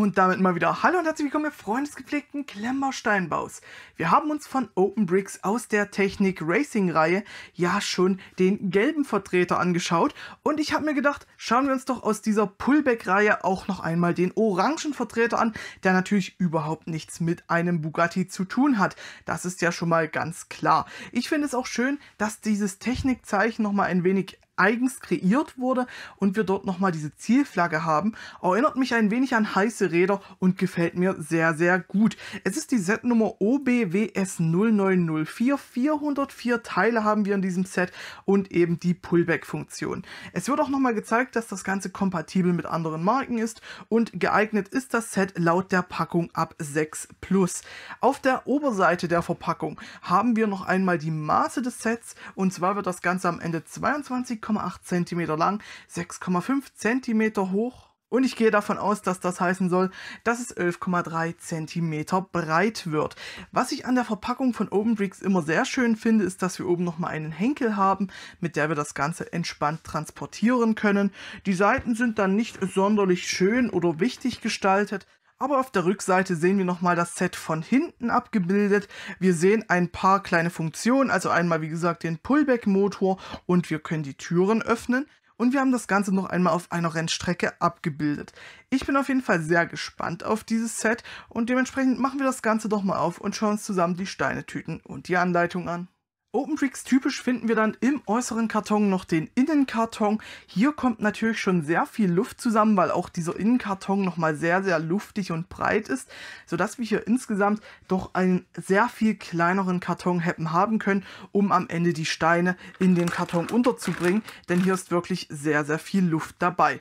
Und damit mal wieder Hallo und herzlich willkommen, ihr gepflegten Klemmersteinbaus. Wir haben uns von Open Bricks aus der Technik Racing Reihe ja schon den gelben Vertreter angeschaut und ich habe mir gedacht, schauen wir uns doch aus dieser Pullback Reihe auch noch einmal den orangen Vertreter an, der natürlich überhaupt nichts mit einem Bugatti zu tun hat. Das ist ja schon mal ganz klar. Ich finde es auch schön, dass dieses Technikzeichen noch mal ein wenig eigens kreiert wurde und wir dort nochmal diese Zielflagge haben, erinnert mich ein wenig an heiße Räder und gefällt mir sehr, sehr gut. Es ist die Setnummer OBWS 0904. 404 Teile haben wir in diesem Set und eben die Pullback-Funktion. Es wird auch nochmal gezeigt, dass das Ganze kompatibel mit anderen Marken ist und geeignet ist das Set laut der Packung ab 6 Plus. Auf der Oberseite der Verpackung haben wir noch einmal die Maße des Sets und zwar wird das Ganze am Ende 22 8,8 cm lang, 6,5 cm hoch und ich gehe davon aus, dass das heißen soll, dass es 11,3 cm breit wird. Was ich an der Verpackung von Open immer sehr schön finde, ist, dass wir oben nochmal einen Henkel haben, mit der wir das Ganze entspannt transportieren können. Die Seiten sind dann nicht sonderlich schön oder wichtig gestaltet, aber auf der Rückseite sehen wir nochmal das Set von hinten abgebildet. Wir sehen ein paar kleine Funktionen, also einmal wie gesagt den Pullback-Motor und wir können die Türen öffnen. Und wir haben das Ganze noch einmal auf einer Rennstrecke abgebildet. Ich bin auf jeden Fall sehr gespannt auf dieses Set und dementsprechend machen wir das Ganze doch mal auf und schauen uns zusammen die Steinetüten und die Anleitung an. OpenBricks typisch finden wir dann im äußeren Karton noch den Innenkarton. Hier kommt natürlich schon sehr viel Luft zusammen, weil auch dieser Innenkarton nochmal sehr, sehr luftig und breit ist, sodass wir hier insgesamt doch einen sehr viel kleineren Karton hätten haben können, um am Ende die Steine in den Karton unterzubringen, denn hier ist wirklich sehr, sehr viel Luft dabei.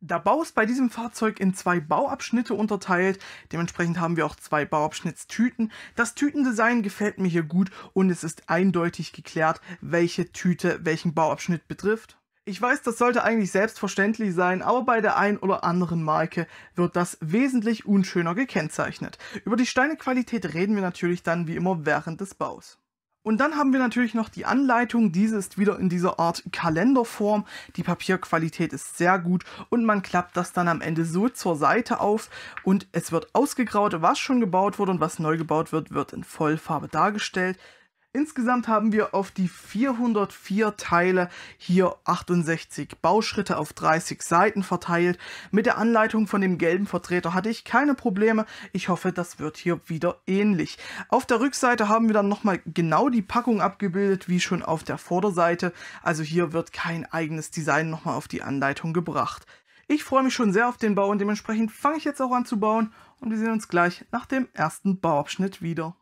Der Bau ist bei diesem Fahrzeug in zwei Bauabschnitte unterteilt. Dementsprechend haben wir auch zwei Bauabschnittstüten. Das Tütendesign gefällt mir hier gut und es ist eindeutig geklärt, welche Tüte welchen Bauabschnitt betrifft. Ich weiß, das sollte eigentlich selbstverständlich sein, aber bei der ein oder anderen Marke wird das wesentlich unschöner gekennzeichnet. Über die Steinequalität reden wir natürlich dann wie immer während des Baus. Und dann haben wir natürlich noch die Anleitung. Diese ist wieder in dieser Art Kalenderform. Die Papierqualität ist sehr gut und man klappt das dann am Ende so zur Seite auf und es wird ausgegraut, was schon gebaut wurde und was neu gebaut wird, wird in Vollfarbe dargestellt. Insgesamt haben wir auf die 404 Teile hier 68 Bauschritte auf 30 Seiten verteilt. Mit der Anleitung von dem gelben Vertreter hatte ich keine Probleme. Ich hoffe, das wird hier wieder ähnlich. Auf der Rückseite haben wir dann nochmal genau die Packung abgebildet, wie schon auf der Vorderseite. Also hier wird kein eigenes Design nochmal auf die Anleitung gebracht. Ich freue mich schon sehr auf den Bau und dementsprechend fange ich jetzt auch an zu bauen und wir sehen uns gleich nach dem ersten Bauabschnitt wieder.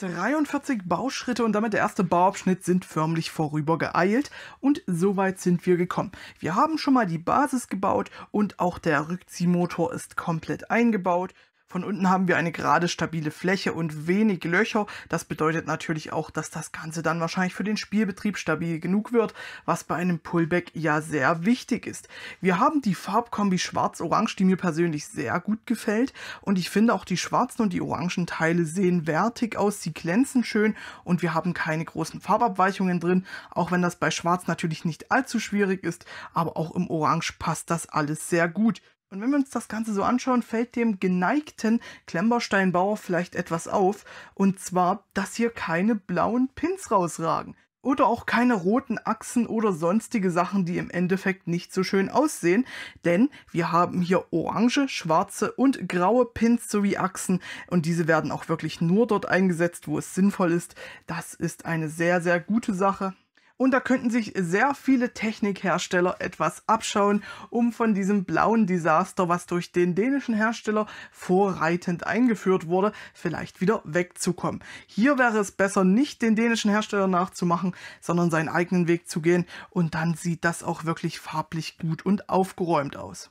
43 Bauschritte und damit der erste Bauabschnitt sind förmlich vorübergeeilt und so weit sind wir gekommen. Wir haben schon mal die Basis gebaut und auch der Rückziehmotor ist komplett eingebaut von unten haben wir eine gerade stabile Fläche und wenig Löcher. Das bedeutet natürlich auch, dass das Ganze dann wahrscheinlich für den Spielbetrieb stabil genug wird, was bei einem Pullback ja sehr wichtig ist. Wir haben die Farbkombi Schwarz-Orange, die mir persönlich sehr gut gefällt und ich finde auch die schwarzen und die orangen Teile sehen wertig aus, sie glänzen schön und wir haben keine großen Farbabweichungen drin, auch wenn das bei Schwarz natürlich nicht allzu schwierig ist, aber auch im Orange passt das alles sehr gut. Und wenn wir uns das Ganze so anschauen, fällt dem geneigten klemmbaustein vielleicht etwas auf. Und zwar, dass hier keine blauen Pins rausragen. Oder auch keine roten Achsen oder sonstige Sachen, die im Endeffekt nicht so schön aussehen. Denn wir haben hier orange, schwarze und graue Pins sowie Achsen. Und diese werden auch wirklich nur dort eingesetzt, wo es sinnvoll ist. Das ist eine sehr, sehr gute Sache. Und da könnten sich sehr viele Technikhersteller etwas abschauen, um von diesem blauen Desaster, was durch den dänischen Hersteller vorreitend eingeführt wurde, vielleicht wieder wegzukommen. Hier wäre es besser, nicht den dänischen Hersteller nachzumachen, sondern seinen eigenen Weg zu gehen und dann sieht das auch wirklich farblich gut und aufgeräumt aus.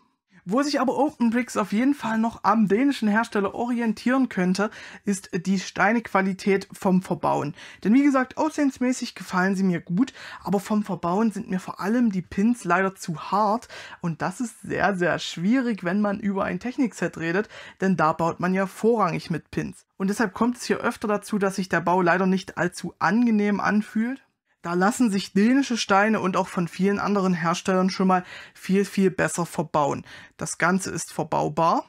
Wo sich aber OpenBricks auf jeden Fall noch am dänischen Hersteller orientieren könnte, ist die Steinequalität vom Verbauen. Denn wie gesagt, aussehensmäßig gefallen sie mir gut, aber vom Verbauen sind mir vor allem die Pins leider zu hart und das ist sehr, sehr schwierig, wenn man über ein Technikset redet, denn da baut man ja vorrangig mit Pins. Und deshalb kommt es hier öfter dazu, dass sich der Bau leider nicht allzu angenehm anfühlt. Da lassen sich dänische Steine und auch von vielen anderen Herstellern schon mal viel, viel besser verbauen. Das Ganze ist verbaubar.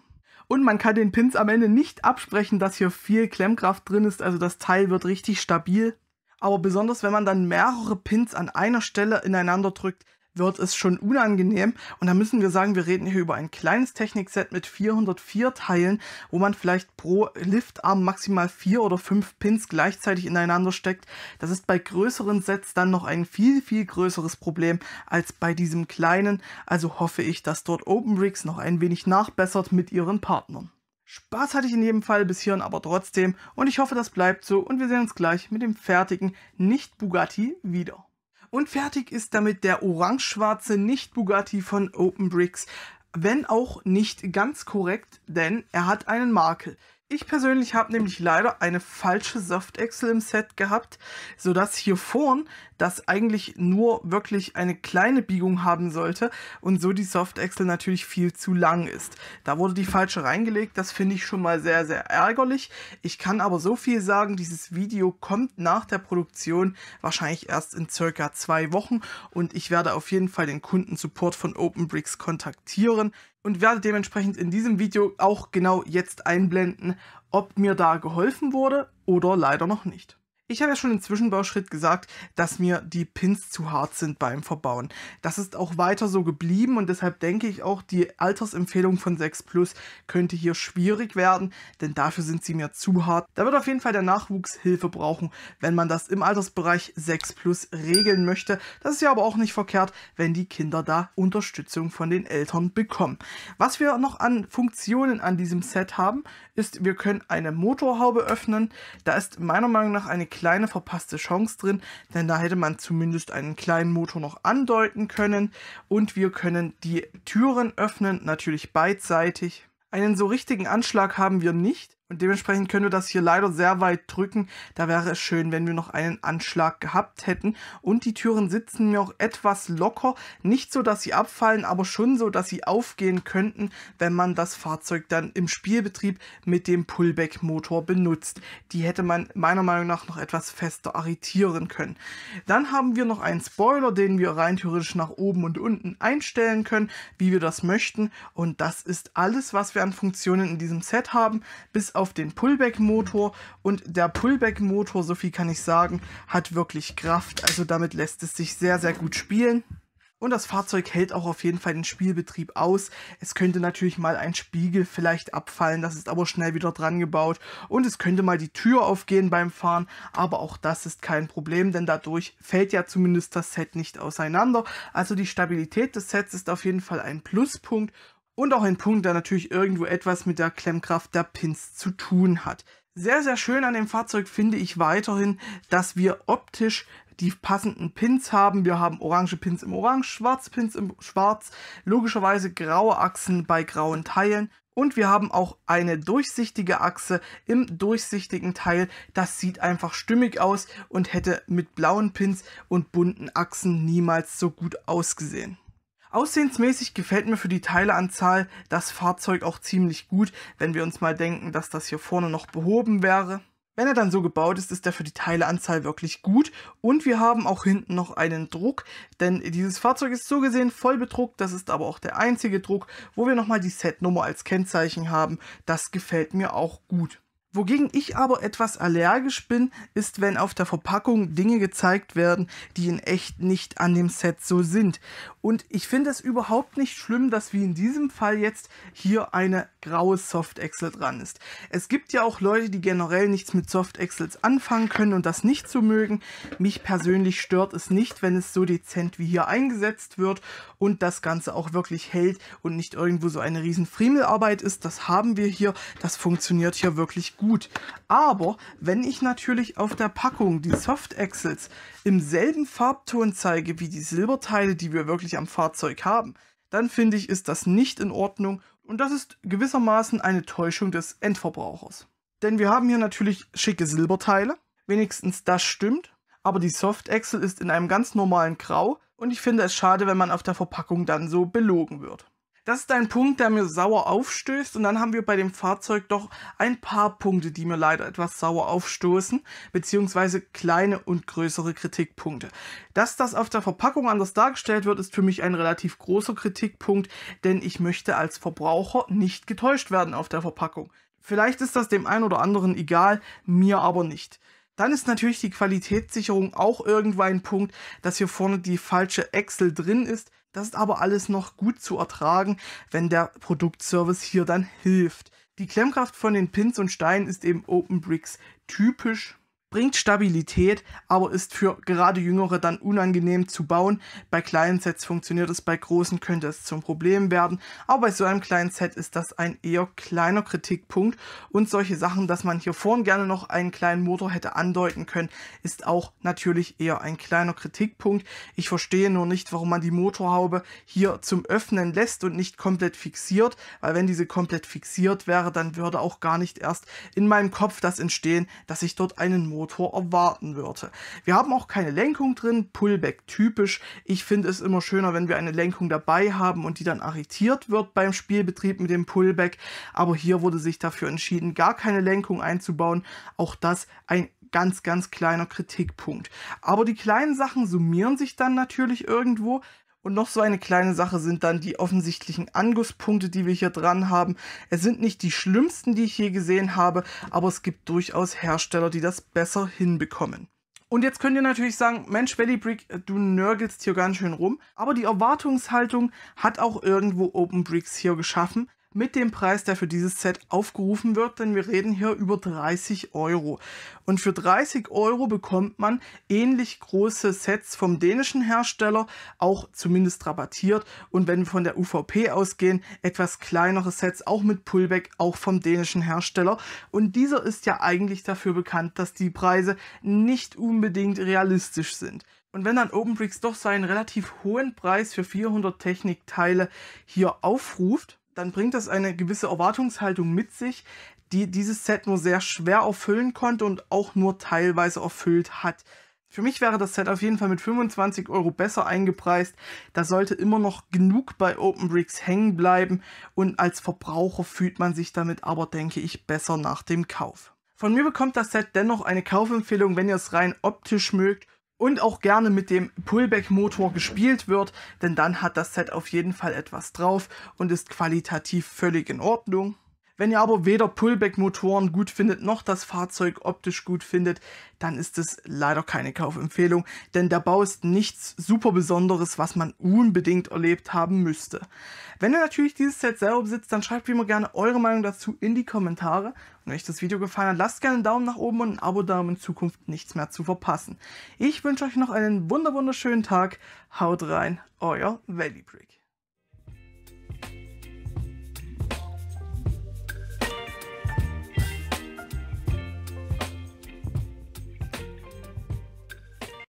Und man kann den Pins am Ende nicht absprechen, dass hier viel Klemmkraft drin ist. Also das Teil wird richtig stabil. Aber besonders wenn man dann mehrere Pins an einer Stelle ineinander drückt, wird es schon unangenehm. Und da müssen wir sagen, wir reden hier über ein kleines Technikset mit 404 Teilen, wo man vielleicht pro Liftarm maximal vier oder fünf Pins gleichzeitig ineinander steckt. Das ist bei größeren Sets dann noch ein viel, viel größeres Problem als bei diesem kleinen. Also hoffe ich, dass dort OpenBricks noch ein wenig nachbessert mit ihren Partnern. Spaß hatte ich in jedem Fall bis hierhin aber trotzdem und ich hoffe, das bleibt so und wir sehen uns gleich mit dem fertigen Nicht-Bugatti wieder. Und fertig ist damit der orange-schwarze Nicht-Bugatti von Open Bricks. Wenn auch nicht ganz korrekt, denn er hat einen Makel. Ich persönlich habe nämlich leider eine falsche Soft-Excel im Set gehabt, sodass hier vorn das eigentlich nur wirklich eine kleine Biegung haben sollte und so die Soft-Excel natürlich viel zu lang ist. Da wurde die falsche reingelegt, das finde ich schon mal sehr, sehr ärgerlich. Ich kann aber so viel sagen, dieses Video kommt nach der Produktion wahrscheinlich erst in circa zwei Wochen und ich werde auf jeden Fall den Kundensupport von OpenBricks kontaktieren und werde dementsprechend in diesem Video auch genau jetzt einblenden, ob mir da geholfen wurde oder leider noch nicht. Ich habe ja schon im Zwischenbauschritt gesagt, dass mir die Pins zu hart sind beim Verbauen. Das ist auch weiter so geblieben und deshalb denke ich auch, die Altersempfehlung von 6 Plus könnte hier schwierig werden, denn dafür sind sie mir zu hart. Da wird auf jeden Fall der Nachwuchs Hilfe brauchen, wenn man das im Altersbereich 6 Plus regeln möchte. Das ist ja aber auch nicht verkehrt, wenn die Kinder da Unterstützung von den Eltern bekommen. Was wir noch an Funktionen an diesem Set haben, ist, wir können eine Motorhaube öffnen. Da ist meiner Meinung nach eine kleine kleine verpasste Chance drin, denn da hätte man zumindest einen kleinen Motor noch andeuten können. Und wir können die Türen öffnen, natürlich beidseitig. Einen so richtigen Anschlag haben wir nicht. Und dementsprechend können wir das hier leider sehr weit drücken. Da wäre es schön, wenn wir noch einen Anschlag gehabt hätten. Und die Türen sitzen mir auch etwas locker. Nicht so, dass sie abfallen, aber schon so, dass sie aufgehen könnten, wenn man das Fahrzeug dann im Spielbetrieb mit dem Pullback-Motor benutzt. Die hätte man meiner Meinung nach noch etwas fester arretieren können. Dann haben wir noch einen Spoiler, den wir rein theoretisch nach oben und unten einstellen können, wie wir das möchten. Und das ist alles, was wir an Funktionen in diesem Set haben, bis auf auf den Pullback-Motor und der Pullback-Motor, so viel kann ich sagen, hat wirklich Kraft. Also damit lässt es sich sehr, sehr gut spielen. Und das Fahrzeug hält auch auf jeden Fall den Spielbetrieb aus. Es könnte natürlich mal ein Spiegel vielleicht abfallen, das ist aber schnell wieder dran gebaut. Und es könnte mal die Tür aufgehen beim Fahren, aber auch das ist kein Problem, denn dadurch fällt ja zumindest das Set nicht auseinander. Also die Stabilität des Sets ist auf jeden Fall ein Pluspunkt und auch ein Punkt, der natürlich irgendwo etwas mit der Klemmkraft der Pins zu tun hat. Sehr, sehr schön an dem Fahrzeug finde ich weiterhin, dass wir optisch die passenden Pins haben. Wir haben orange Pins im Orange, schwarze Pins im Schwarz, logischerweise graue Achsen bei grauen Teilen. Und wir haben auch eine durchsichtige Achse im durchsichtigen Teil. Das sieht einfach stimmig aus und hätte mit blauen Pins und bunten Achsen niemals so gut ausgesehen. Aussehensmäßig gefällt mir für die Teileanzahl das Fahrzeug auch ziemlich gut, wenn wir uns mal denken, dass das hier vorne noch behoben wäre. Wenn er dann so gebaut ist, ist er für die Teileanzahl wirklich gut und wir haben auch hinten noch einen Druck, denn dieses Fahrzeug ist so gesehen voll bedruckt, das ist aber auch der einzige Druck, wo wir nochmal die Setnummer als Kennzeichen haben, das gefällt mir auch gut. Wogegen ich aber etwas allergisch bin, ist, wenn auf der Verpackung Dinge gezeigt werden, die in echt nicht an dem Set so sind. Und ich finde es überhaupt nicht schlimm, dass wie in diesem Fall jetzt hier eine graue Soft-Excel dran ist. Es gibt ja auch Leute, die generell nichts mit Soft-Excels anfangen können und das nicht so mögen. Mich persönlich stört es nicht, wenn es so dezent wie hier eingesetzt wird und das Ganze auch wirklich hält und nicht irgendwo so eine riesen Friemelarbeit ist. Das haben wir hier. Das funktioniert hier wirklich gut gut. Aber wenn ich natürlich auf der Packung die Soft Axles im selben Farbton zeige wie die Silberteile, die wir wirklich am Fahrzeug haben, dann finde ich, ist das nicht in Ordnung und das ist gewissermaßen eine Täuschung des Endverbrauchers. Denn wir haben hier natürlich schicke Silberteile, wenigstens das stimmt, aber die Soft Axle ist in einem ganz normalen Grau und ich finde es schade, wenn man auf der Verpackung dann so belogen wird. Das ist ein Punkt, der mir sauer aufstößt. Und dann haben wir bei dem Fahrzeug doch ein paar Punkte, die mir leider etwas sauer aufstoßen, beziehungsweise kleine und größere Kritikpunkte. Dass das auf der Verpackung anders dargestellt wird, ist für mich ein relativ großer Kritikpunkt, denn ich möchte als Verbraucher nicht getäuscht werden auf der Verpackung. Vielleicht ist das dem einen oder anderen egal, mir aber nicht. Dann ist natürlich die Qualitätssicherung auch irgendwann ein Punkt, dass hier vorne die falsche Excel drin ist das ist aber alles noch gut zu ertragen, wenn der Produktservice hier dann hilft. Die Klemmkraft von den Pins und Steinen ist eben Open Bricks typisch bringt Stabilität, aber ist für gerade Jüngere dann unangenehm zu bauen. Bei kleinen Sets funktioniert es, bei großen könnte es zum Problem werden, aber bei so einem kleinen Set ist das ein eher kleiner Kritikpunkt und solche Sachen, dass man hier vorn gerne noch einen kleinen Motor hätte andeuten können, ist auch natürlich eher ein kleiner Kritikpunkt. Ich verstehe nur nicht, warum man die Motorhaube hier zum Öffnen lässt und nicht komplett fixiert, weil wenn diese komplett fixiert wäre, dann würde auch gar nicht erst in meinem Kopf das entstehen, dass ich dort einen Motor Motor erwarten würde. Wir haben auch keine Lenkung drin, Pullback typisch. Ich finde es immer schöner, wenn wir eine Lenkung dabei haben und die dann arretiert wird beim Spielbetrieb mit dem Pullback. Aber hier wurde sich dafür entschieden, gar keine Lenkung einzubauen. Auch das ein ganz, ganz kleiner Kritikpunkt. Aber die kleinen Sachen summieren sich dann natürlich irgendwo. Und noch so eine kleine Sache sind dann die offensichtlichen Angusspunkte, die wir hier dran haben. Es sind nicht die schlimmsten, die ich je gesehen habe, aber es gibt durchaus Hersteller, die das besser hinbekommen. Und jetzt könnt ihr natürlich sagen, Mensch, Valley äh, du nörgelst hier ganz schön rum. Aber die Erwartungshaltung hat auch irgendwo Open Bricks hier geschaffen mit dem Preis, der für dieses Set aufgerufen wird, denn wir reden hier über 30 Euro. Und für 30 Euro bekommt man ähnlich große Sets vom dänischen Hersteller, auch zumindest rabattiert. Und wenn wir von der UVP ausgehen, etwas kleinere Sets, auch mit Pullback, auch vom dänischen Hersteller. Und dieser ist ja eigentlich dafür bekannt, dass die Preise nicht unbedingt realistisch sind. Und wenn dann OpenBricks doch seinen relativ hohen Preis für 400 Technikteile hier aufruft, dann bringt das eine gewisse Erwartungshaltung mit sich, die dieses Set nur sehr schwer erfüllen konnte und auch nur teilweise erfüllt hat. Für mich wäre das Set auf jeden Fall mit 25 Euro besser eingepreist. Da sollte immer noch genug bei Open Bricks hängen bleiben und als Verbraucher fühlt man sich damit aber, denke ich, besser nach dem Kauf. Von mir bekommt das Set dennoch eine Kaufempfehlung, wenn ihr es rein optisch mögt und auch gerne mit dem Pullback-Motor gespielt wird, denn dann hat das Set auf jeden Fall etwas drauf und ist qualitativ völlig in Ordnung. Wenn ihr aber weder Pullback-Motoren gut findet, noch das Fahrzeug optisch gut findet, dann ist es leider keine Kaufempfehlung, denn der Bau ist nichts super Besonderes, was man unbedingt erlebt haben müsste. Wenn ihr natürlich dieses Set selber besitzt, dann schreibt wie immer gerne eure Meinung dazu in die Kommentare. Und wenn euch das Video gefallen hat, lasst gerne einen Daumen nach oben und ein Abo da, um in Zukunft nichts mehr zu verpassen. Ich wünsche euch noch einen wunderschönen Tag. Haut rein, euer Valley Brick.